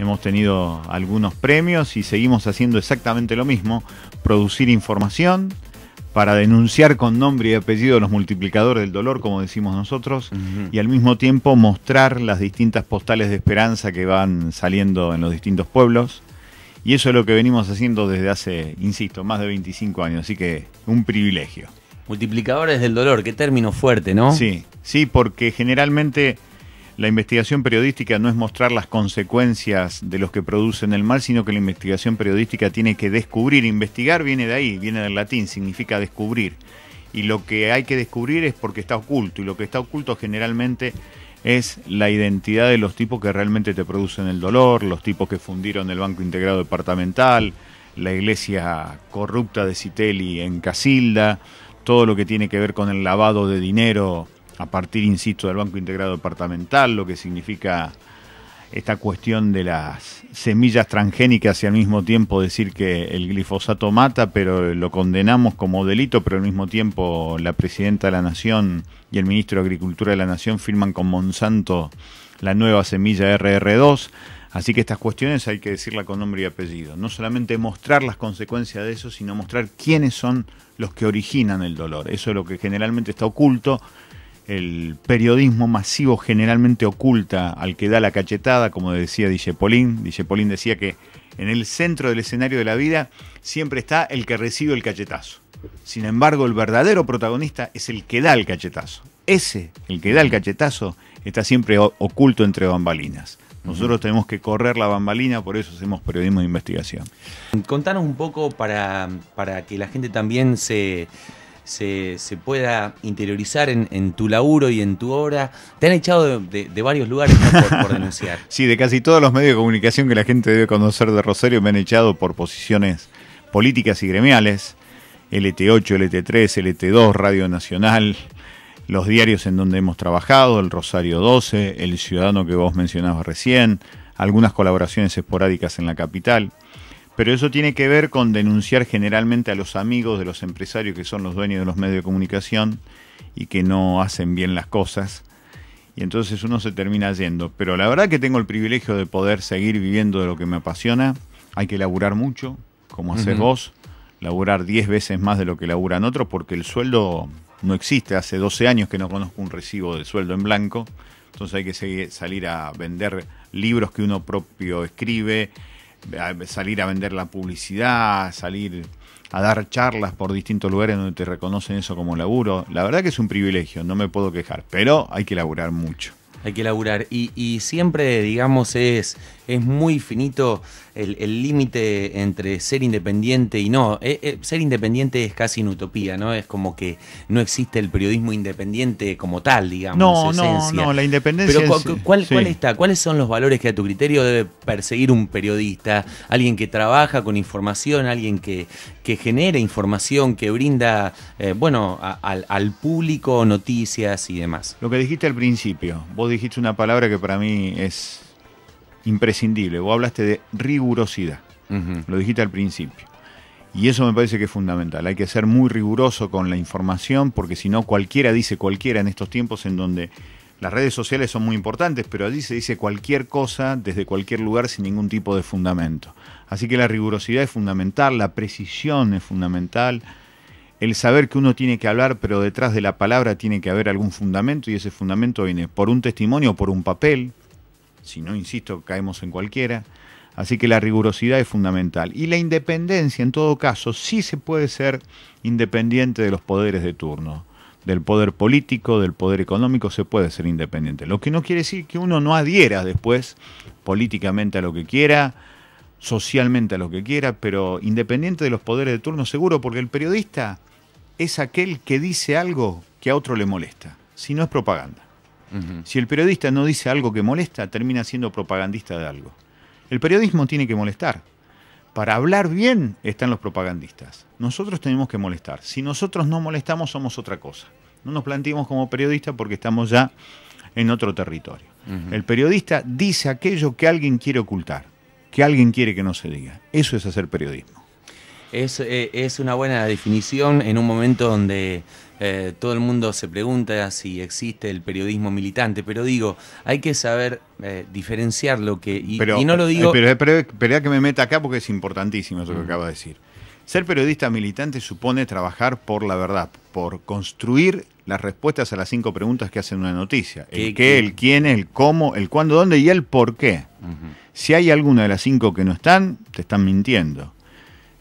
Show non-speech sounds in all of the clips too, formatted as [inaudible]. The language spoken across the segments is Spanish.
hemos tenido algunos premios y seguimos haciendo exactamente lo mismo, producir información para denunciar con nombre y apellido los multiplicadores del dolor, como decimos nosotros, y al mismo tiempo mostrar las distintas postales de esperanza que van saliendo en los distintos pueblos. Y eso es lo que venimos haciendo desde hace, insisto, más de 25 años, así que un privilegio. Multiplicadores del dolor, qué término fuerte, ¿no? Sí, sí, porque generalmente la investigación periodística no es mostrar las consecuencias de los que producen el mal, sino que la investigación periodística tiene que descubrir. Investigar viene de ahí, viene del latín, significa descubrir. Y lo que hay que descubrir es porque está oculto, y lo que está oculto generalmente es la identidad de los tipos que realmente te producen el dolor, los tipos que fundieron el Banco Integrado Departamental, la iglesia corrupta de Citelli en Casilda, todo lo que tiene que ver con el lavado de dinero a partir, insisto, del Banco Integrado Departamental, lo que significa esta cuestión de las semillas transgénicas y al mismo tiempo decir que el glifosato mata, pero lo condenamos como delito, pero al mismo tiempo la presidenta de la Nación y el ministro de Agricultura de la Nación firman con Monsanto la nueva semilla RR2. Así que estas cuestiones hay que decirla con nombre y apellido. No solamente mostrar las consecuencias de eso, sino mostrar quiénes son los que originan el dolor. Eso es lo que generalmente está oculto el periodismo masivo generalmente oculta al que da la cachetada, como decía Dijepolín. Dijepolín decía que en el centro del escenario de la vida siempre está el que recibe el cachetazo. Sin embargo, el verdadero protagonista es el que da el cachetazo. Ese, el que da el cachetazo, está siempre oculto entre bambalinas. Nosotros tenemos que correr la bambalina, por eso hacemos periodismo de investigación. Contanos un poco para, para que la gente también se, se, pueda interiorizar en, tu laburo y en tu obra. Te han echado de, varios lugares por, por, denunciar. [laughs] sí, de casi todos los medios de comunicación que la gente debe conocer de Rosario me han echado por posiciones políticas y gremiales. LT8, LT3, LT2, Radio Nacional, los diarios en donde hemos trabajado, el Rosario 12, el Ciudadano que vos mencionabas recién, algunas colaboraciones esporádicas en la capital pero eso tiene que ver con denunciar generalmente a los amigos de los empresarios que son los dueños de los medios de comunicación y que no hacen bien las cosas. Y entonces uno se termina yendo. Pero la verdad que tengo el privilegio de poder seguir viviendo de lo que me apasiona. Hay que laburar mucho, como haces vos, laburar 10 veces más de lo que laburan otros, porque el sueldo no existe. Hace 12 años que no conozco un recibo de sueldo en blanco. Entonces hay que seguir, salir a vender libros que uno propio escribe, salir a vender la publicidad, salir a dar charlas por distintos lugares donde te reconocen eso como laburo. La verdad que es un privilegio, no me puedo quejar, pero hay que laburar mucho. Hay que laburar y, y siempre, digamos, es es muy finito el límite entre ser independiente y no. Eh, eh, ser independiente es casi una utopía, ¿no? Es como que no existe el periodismo independiente como tal, digamos. No, no, no, la independencia. Pero eh, cuál, está? ¿Cuáles son los valores que a tu criterio debe perseguir un periodista? Alguien que trabaja con información, alguien que, que genera información, que brinda, bueno, al, al público noticias y demás. Lo que dijiste al principio, vos dijiste una palabra que para mí es imprescindible. Vos hablaste de rigurosidad, lo dijiste al principio. Y eso me parece que es fundamental. Hay que ser muy riguroso con la información porque si no cualquiera dice cualquiera en estos tiempos en donde las redes sociales son muy importantes, pero allí se dice cualquier cosa desde cualquier lugar sin ningún tipo de fundamento. Así que la rigurosidad es fundamental, la precisión es fundamental, el saber que uno tiene que hablar, pero detrás de la palabra tiene que haber algún fundamento y ese fundamento viene por un testimonio, o por un papel, si no, insisto, caemos en cualquiera. Así que la rigurosidad es fundamental. Y la independencia, en todo caso, sí se puede ser independiente de los poderes de turno. Del poder político, del poder económico, se puede ser independiente. Lo que no quiere decir que uno no adhiera después políticamente a lo que quiera, socialmente a lo que quiera, pero independiente de los poderes de turno seguro, porque el periodista es aquel que dice algo que a otro le molesta, si no es propaganda. Si el periodista no dice algo que molesta, termina siendo propagandista de algo. El periodismo tiene que molestar. Para hablar bien están los propagandistas. Nosotros tenemos que molestar. Si nosotros no molestamos, somos otra cosa. No nos planteamos como periodistas porque estamos ya en otro territorio. El periodista dice aquello que alguien quiere ocultar, que alguien quiere que no se diga. Eso es hacer periodismo. es eh, una buena definición en un momento donde eh, todo el mundo se pregunta si existe el periodismo militante, pero digo, hay que saber eh, diferenciar lo que... Y, pero, no lo eh, digo... Pero, pero, que me meta acá porque es importantísimo eso que acabo mm. acaba de decir. Ser periodista militante supone trabajar por la verdad, por construir las respuestas a las cinco preguntas que hacen una noticia. El qué, el quién, el cómo, el cuándo, dónde y el por qué. Si hay alguna de las cinco que no están, te están mintiendo.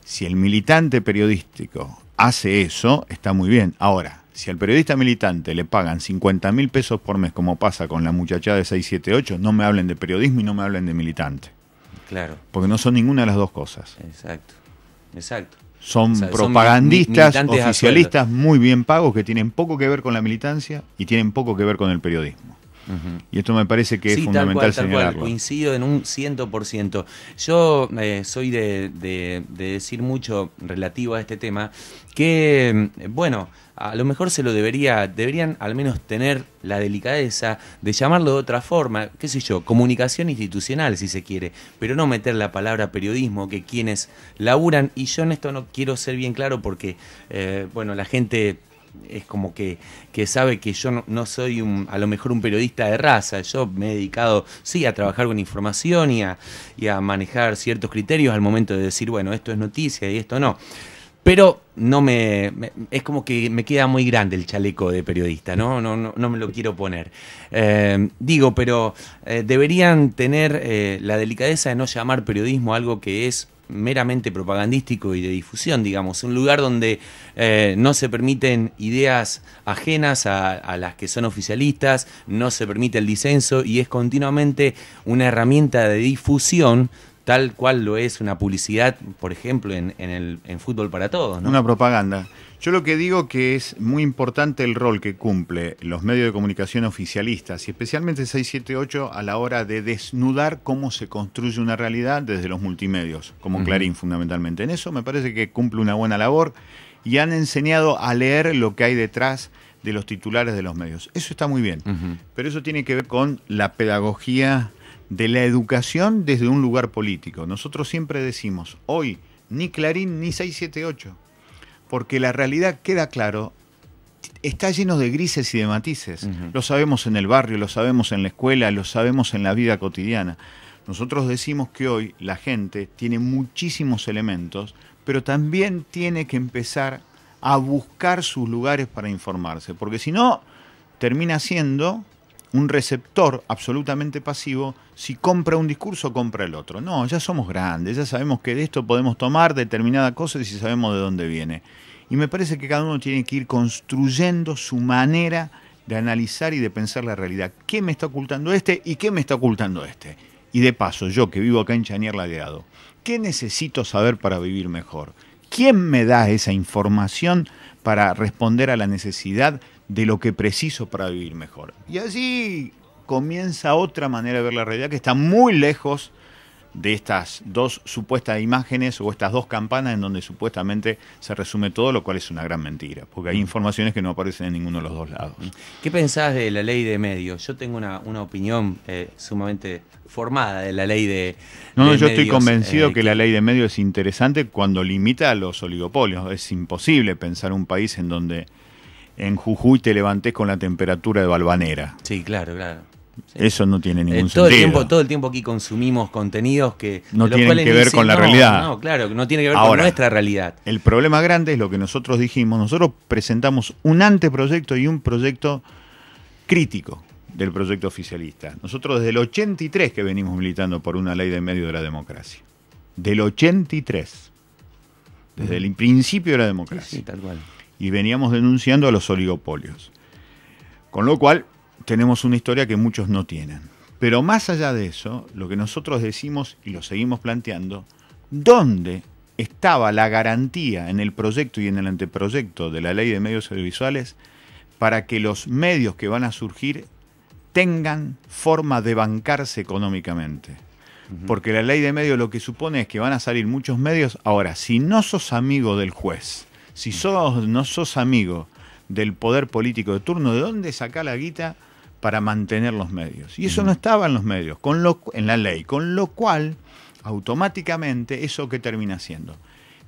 Si el militante periodístico hace eso, está muy bien. Ahora, si al periodista militante le pagan 50 mil pesos por mes, como pasa con la muchacha de 678, no me hablen de periodismo y no me hablen de militante. Claro. Porque no son ninguna de las dos cosas. Exacto. Exacto. Son propagandistas, oficialistas muy bien pagos que tienen poco que ver con la militancia y tienen poco que ver con el periodismo. Y esto me parece que es fundamental tal cual, tal Cual. Coincido en un ciento por ciento. Yo eh, soy de, decir mucho relativo a este tema que, mm, bueno, a lo mejor se lo debería, deberían al menos tener la delicadeza de llamarlo de otra forma, qué sé yo, comunicación institucional si se quiere, pero no meter la palabra periodismo que quienes laburan, y yo en esto no quiero ser bien claro porque, eh, bueno, la gente es como que, sabe que yo no, soy a lo mejor un periodista de raza, yo me he dedicado, sí, a trabajar con información y a, manejar ciertos criterios al momento de decir, bueno, esto es noticia y esto no. Pero no me, es como que me queda muy grande el chaleco de periodista, ¿no? No, no, me lo quiero poner. Eh, digo, pero eh, deberían tener eh, la delicadeza de no llamar periodismo algo que es meramente propagandístico y de difusión, digamos, un lugar donde eh, no se permiten ideas ajenas a, las que son oficialistas, no se permite el disenso y es continuamente una herramienta de difusión tal cual lo es una publicidad, por ejemplo, en, el, en Fútbol para Todos. ¿no? Una propaganda. Yo lo que digo que es muy importante el rol que cumple los medios de comunicación oficialistas y especialmente 678 a la hora de desnudar cómo se construye una realidad desde los multimedios, como Clarín fundamentalmente. En eso me parece que cumple una buena labor y han enseñado a leer lo que hay detrás de los titulares de los medios. Eso está muy bien, pero eso tiene que ver con la pedagogía de la educación desde un lugar político. Nosotros siempre decimos, hoy ni Clarín ni 678 porque la realidad queda claro, está lleno de grises y de matices. Lo sabemos en el barrio, lo sabemos en la escuela, lo sabemos en la vida cotidiana. Nosotros decimos que hoy la gente tiene muchísimos elementos, pero también tiene que empezar a buscar sus lugares para informarse, porque si no, termina siendo un receptor absolutamente pasivo, si compra un discurso, compra el otro. No, ya somos grandes, ya sabemos que de esto podemos tomar determinada cosa y si sabemos de dónde viene. Y me parece que cada uno tiene que ir construyendo su manera de analizar y de pensar la realidad. ¿Qué me está ocultando este y qué me está ocultando este? Y de paso, yo que vivo acá en Chanier Ladeado, ¿qué necesito saber para vivir mejor? ¿Quién me da esa información para responder a la necesidad de lo que preciso para vivir mejor. Y así comienza otra manera de ver la realidad que está muy lejos de estas dos supuestas imágenes o estas dos campanas en donde supuestamente se resume todo, lo cual es una gran mentira, porque hay mm. informaciones que no aparecen en ninguno de los dos lados. ¿Qué pensás de la ley de medios? Yo tengo una, opinión eh, sumamente formada de la ley de... No, yo estoy convencido eh, que, que la ley de medios es interesante cuando limita a los oligopolios. Es imposible pensar un país en donde en Jujuy te levantés con la temperatura de Balvanera. Sí, claro, claro. Eso no tiene eh, ningún sentido. todo el tiempo aquí consumimos contenidos que no tienen que ver con la realidad. No, claro, no tiene que ver con nuestra realidad. El problema grande es lo que nosotros dijimos. Nosotros presentamos un anteproyecto y un proyecto crítico del proyecto oficialista. Nosotros desde el 83 que venimos militando por una ley de medio de la democracia. Del 83. Desde el principio de la democracia. sí, tal cual y veníamos denunciando a los oligopolios. Con lo cual, tenemos una historia que muchos no tienen. Pero más allá de eso, lo que nosotros decimos y lo seguimos planteando, ¿dónde estaba la garantía en el proyecto y en el anteproyecto de la ley de medios audiovisuales para que los medios que van a surgir tengan forma de bancarse económicamente? Porque la ley de medios lo que supone es que van a salir muchos medios. Ahora, si no sos amigo del juez, si sos, no sos amigo del poder político de turno, ¿de dónde saca la guita para mantener los medios? Y eso no estaba en los medios, en la ley, con lo cual automáticamente eso que termina siendo,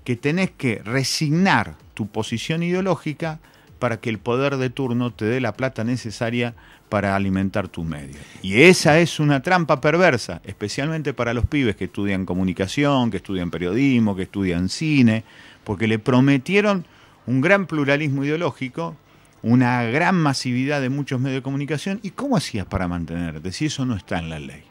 que tenés que resignar tu posición ideológica para que el poder de turno te dé la plata necesaria para alimentar tus medios. Y esa es una trampa perversa, especialmente para los pibes que estudian comunicación, que estudian periodismo, que estudian cine, porque le prometieron un gran pluralismo ideológico, una gran masividad de muchos medios de comunicación. ¿Y cómo hacías para mantenerte si eso no está en la ley?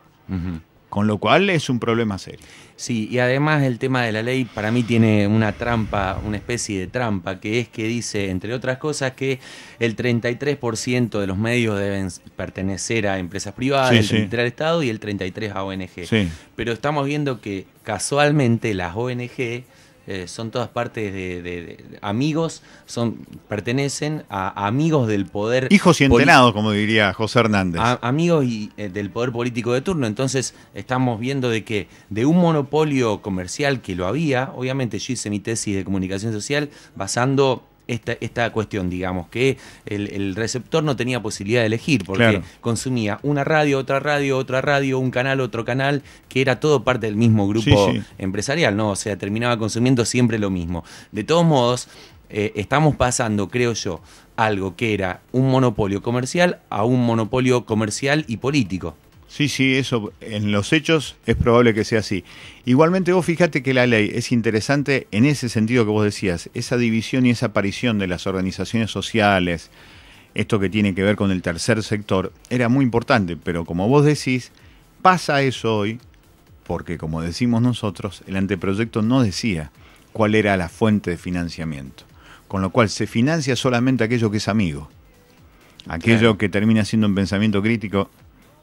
Con lo cual es un problema serio. Sí, y además el tema de la ley para mí tiene una trampa, una especie de trampa, que es que dice, entre otras cosas, que el 33% de los medios deben pertenecer a empresas privadas, el 33% Estado y el 33% a ONG. Pero estamos viendo que casualmente las ONG eh, son todas partes de, amigos, son pertenecen a amigos del poder. Hijos y entrenados, como diría José Hernández. amigos y, eh, del poder político de turno. Entonces estamos viendo de que de un monopolio comercial que lo había, obviamente yo hice mi tesis de comunicación social basando esta, esta cuestión, digamos, que el, receptor no tenía posibilidad de elegir porque consumía una radio, otra radio, otra radio, un canal, otro canal, que era todo parte del mismo grupo empresarial, ¿no? O sea, terminaba consumiendo siempre lo mismo. De todos modos, eh, estamos pasando, creo yo, algo que era un monopolio comercial a un monopolio comercial y político. Sí, sí, eso en los hechos es probable que sea así. Igualmente vos fíjate que la ley es interesante en ese sentido que vos decías, esa división y esa aparición de las organizaciones sociales, esto que tiene que ver con el tercer sector, era muy importante, pero como vos decís, pasa eso hoy porque como decimos nosotros, el anteproyecto no decía cuál era la fuente de financiamiento, con lo cual se financia solamente aquello que es amigo, aquello que termina siendo un pensamiento crítico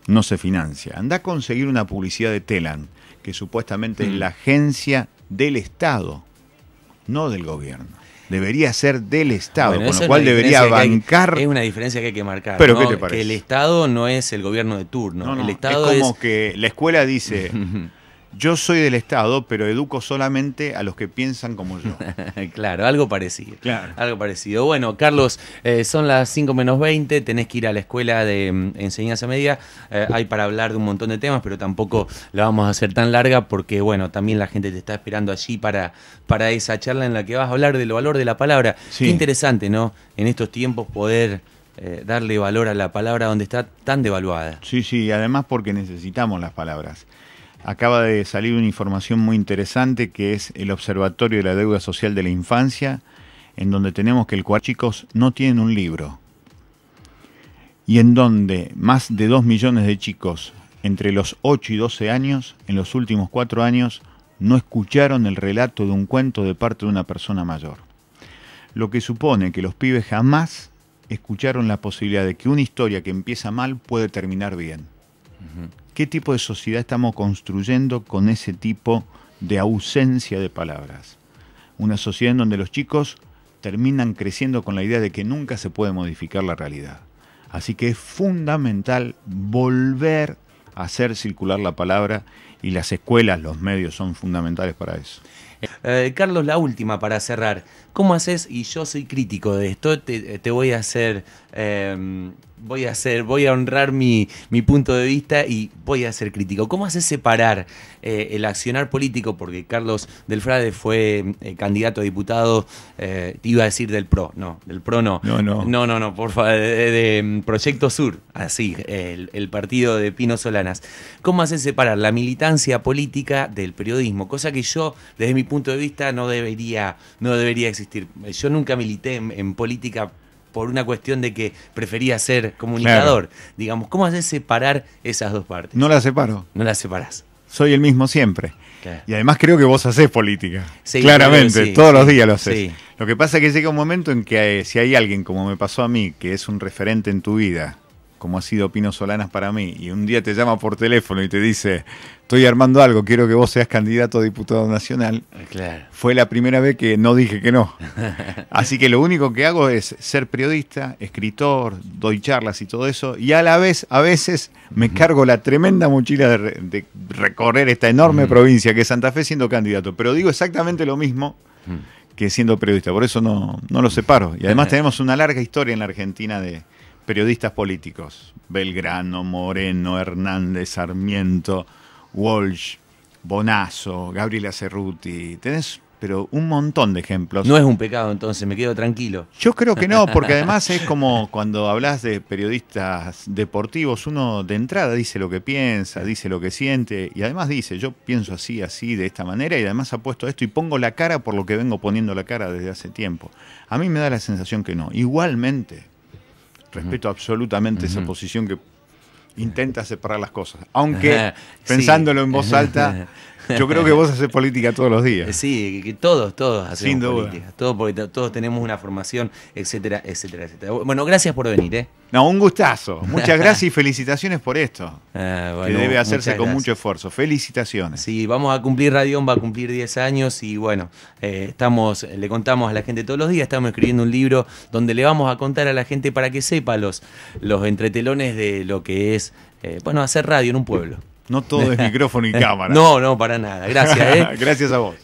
no se financia. Anda a conseguir una publicidad de Telan, que supuestamente es mm. la agencia del Estado, no del gobierno. Debería ser del Estado, con lo cual debería bancar. es una diferencia que hay que marcar. Pero ¿qué te parece? Que el Estado no es el gobierno de turno. el Estado es como que la escuela dice. [laughs] yo soy del Estado, pero educo solamente a los que piensan como yo. [laughs] claro, algo parecido. Claro. Algo parecido. Bueno, Carlos, eh, son las 5 menos 20, tenés que ir a la escuela de mm, enseñanza media. Eh, hay para hablar de un montón de temas, pero tampoco la vamos a hacer tan larga porque, bueno, también la gente te está esperando allí para, esa charla en la que vas a hablar del valor de la palabra. Qué interesante, ¿no? En estos tiempos poder... Eh, darle valor a la palabra donde está tan devaluada. Sí, sí, además porque necesitamos las palabras. Acaba de salir una información muy interesante que es el Observatorio de la Deuda Social de la Infancia, en donde tenemos que el cuarto chicos no tienen un libro. Y en donde más de 2 millones de chicos entre los 8 y 12 años, en los últimos 4 años, no escucharon el relato de un cuento de parte de una persona mayor. Lo que supone que los pibes jamás escucharon la posibilidad de que una historia que empieza mal puede terminar bien qué tipo de sociedad estamos construyendo con ese tipo de ausencia de palabras. Una sociedad en donde los chicos terminan creciendo con la idea de que nunca se puede modificar la realidad. Así que es fundamental volver a hacer circular la palabra y las escuelas, los medios son fundamentales para eso. Eh, Carlos, la última para cerrar. ¿Cómo haces? Y yo soy crítico de esto, te, voy a hacer, em, voy a hacer, voy a honrar mi, punto de vista y voy a ser crítico. ¿Cómo haces separar eh, el accionar político? Porque Carlos Delfrade fue eh, candidato a diputado, te iba a decir del PRO, no, del PRO no. No, no. No, no, por favor, de, mm, Proyecto Sur, así, el, partido de Pino Solanas. ¿Cómo haces separar la militancia? política del periodismo, cosa que yo, desde mi punto de vista, no debería, no debería existir. Yo nunca milité en, política por una cuestión de que prefería ser comunicador. Digamos, ¿cómo haces separar esas dos partes? No las separo. No las separas Soy el mismo siempre. Y además creo que vos haces política. Claramente, todos los días lo haces. Lo que pasa es que llega un momento en que eh, si hay alguien, como me pasó a mí, que es un referente en tu vida, como ha sido Pino Solanas para mí, y un día te llama por teléfono y te dice, estoy armando algo, quiero que vos seas candidato a diputado nacional, eh, fue la primera vez que no dije que no. [laughs] Así que lo único que hago es ser periodista, escritor, doy charlas y todo eso, y a la vez, a veces, me cargo la tremenda mochila de, recorrer esta enorme mm. provincia que es Santa Fe siendo candidato, pero digo exactamente lo mismo. Mm. que siendo periodista, por eso no, no lo separo. Y además eh. tenemos una larga historia en la Argentina de, periodistas políticos, Belgrano, Moreno, Hernández, Sarmiento, Walsh, Bonazo, Gabriela Cerruti, tenés pero un montón de ejemplos. No es un pecado entonces, me quedo tranquilo. Yo creo que no, porque [laughs] además es como cuando hablas de periodistas deportivos, uno de entrada dice lo que piensa, dice lo que siente, y además dice, yo pienso así, así, de esta manera, y además apuesto esto y pongo la cara por lo que vengo poniendo la cara desde hace tiempo. A mí me da la sensación que no. Igualmente, Respeto absolutamente esa posición que intenta separar las cosas. Aunque [laughs] pensándolo en voz [laughs] alta [laughs] Yo creo que vos haces política todos los días. Eh, sí, que todos, todos hacemos Sin duda. Todos, todos tenemos una formación, etcétera, etcétera, etcétera. Bueno, gracias por venir, ¿eh? No, un gustazo. Muchas [laughs] gracias y felicitaciones por esto. Ah, que debe hacerse con mucho esfuerzo. Felicitaciones. Sí, vamos a cumplir Radión, va a cumplir 10 años y bueno, eh, estamos, le contamos a la gente todos los días, estamos escribiendo un libro donde le vamos a contar a la gente para que sepa los, los entretelones de lo que es, eh, bueno, hacer radio en un pueblo. No todo es micrófono y [laughs] cámara. No, no, para nada. Gracias, ¿eh? [laughs] Gracias a vos.